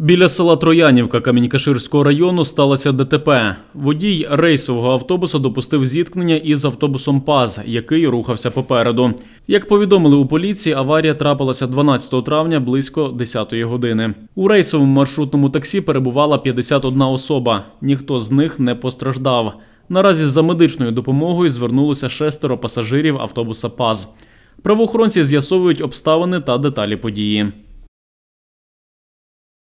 Біля села Троянівка Камінькаширського району сталося ДТП. Водій рейсового автобуса допустив зіткнення із автобусом ПАЗ, який рухався попереду. Як повідомили у поліції, аварія трапилася 12 травня близько 10-ї години. У рейсовому маршрутному таксі перебувала 51 особа. Ніхто з них не постраждав. Наразі за медичною допомогою звернулося шестеро пасажирів автобуса ПАЗ. Правоохоронці з'ясовують обставини та деталі події.